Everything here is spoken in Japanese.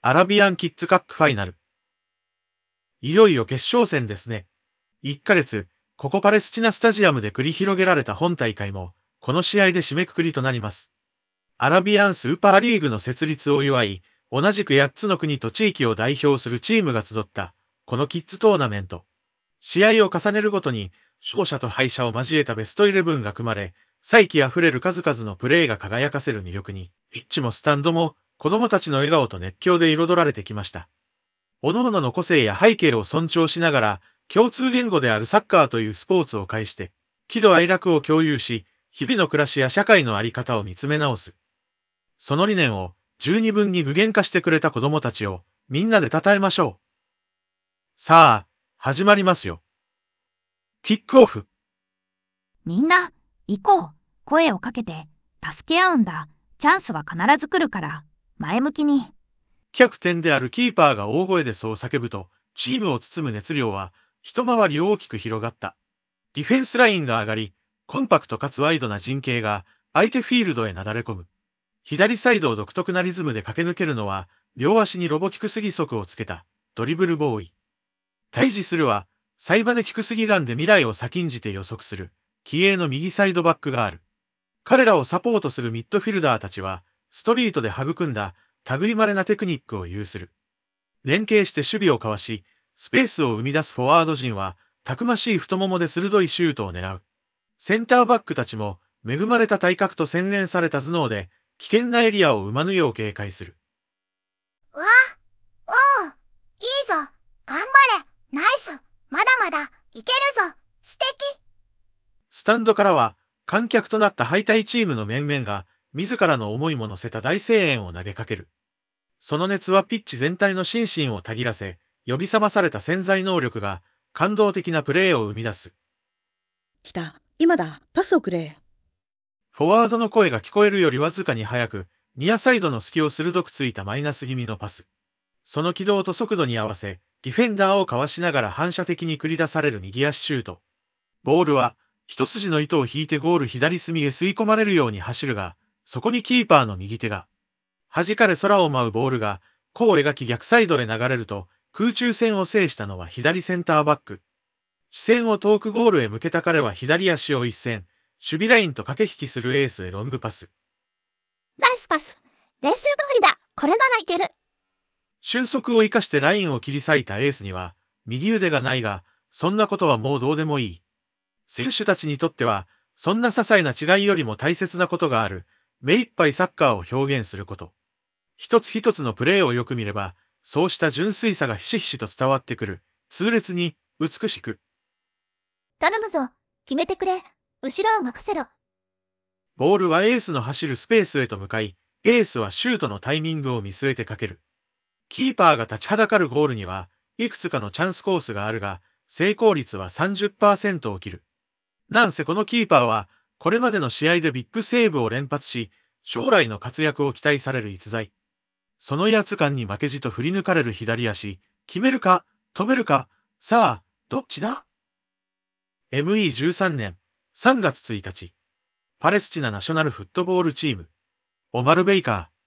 アラビアンキッズカップファイナル。いよいよ決勝戦ですね。1ヶ月、ここパレスチナスタジアムで繰り広げられた本大会も、この試合で締めくくりとなります。アラビアンスーパーリーグの設立を祝い、同じく8つの国と地域を代表するチームが集った、このキッズトーナメント。試合を重ねるごとに、勝者と敗者を交えたベストイレブンが組まれ、再起溢れる数々のプレーが輝かせる魅力に、ピッチもスタンドも、子供たちの笑顔と熱狂で彩られてきました。各々の個性や背景を尊重しながら、共通言語であるサッカーというスポーツを介して、喜怒哀楽を共有し、日々の暮らしや社会のあり方を見つめ直す。その理念を十二分に具現化してくれた子供たちをみんなで称えましょう。さあ、始まりますよ。キックオフ。みんな、行こう。声をかけて、助け合うんだ。チャンスは必ず来るから。前向きに。キャプテンであるキーパーが大声でそう叫ぶと、チームを包む熱量は一回り大きく広がった。ディフェンスラインが上がり、コンパクトかつワイドな陣形が相手フィールドへなだれ込む。左サイドを独特なリズムで駆け抜けるのは、両足にロボキクスギ足をつけたドリブルボーイ。対峙するは、サイバネキクスギガンで未来を先んじて予測する、気鋭の右サイドバックがある。彼らをサポートするミッドフィルダーたちは、ストリートで育んだ類まれなテクニックを有する。連携して守備を交わし、スペースを生み出すフォワード陣は、たくましい太ももで鋭いシュートを狙う。センターバックたちも、恵まれた体格と洗練された頭脳で、危険なエリアを生まぬよう警戒する。わおおいいぞ頑張れナイスまだまだいけるぞ素敵スタンドからは、観客となった敗退チームの面々が、自らの思いも乗せた大声援を投げかける。その熱はピッチ全体の心身をたぎらせ、呼び覚まされた潜在能力が感動的なプレーを生み出す。来た、今だ、パスをくれ。フォワードの声が聞こえるよりわずかに早く、ニアサイドの隙を鋭くついたマイナス気味のパス。その軌道と速度に合わせ、ディフェンダーをかわしながら反射的に繰り出される右足シュート。ボールは、一筋の糸を引いてゴール左隅へ吸い込まれるように走るが、そこにキーパーの右手が、弾かれ空を舞うボールが、弧を描き逆サイドで流れると、空中戦を制したのは左センターバック。視線を遠くゴールへ向けた彼は左足を一線、守備ラインと駆け引きするエースへロングパス。ナイスパス練習通りだこれならいける俊足を生かしてラインを切り裂いたエースには、右腕がないが、そんなことはもうどうでもいい。選手たちにとっては、そんな些細な違いよりも大切なことがある。目いっぱいサッカーを表現すること。一つ一つのプレーをよく見れば、そうした純粋さがひしひしと伝わってくる。痛烈に、美しく。頼むぞ、決めてくれ。後ろを任せろ。ボールはエースの走るスペースへと向かい、エースはシュートのタイミングを見据えてかける。キーパーが立ちはだかるゴールには、いくつかのチャンスコースがあるが、成功率は30%を切る。なんせこのキーパーは、これまでの試合でビッグセーブを連発し、将来の活躍を期待される逸材。その威圧感に負けじと振り抜かれる左足、決めるか、止めるか、さあ、どっちだ ?ME13 年3月1日、パレスチナナショナルフットボールチーム、オマル・ベイカー、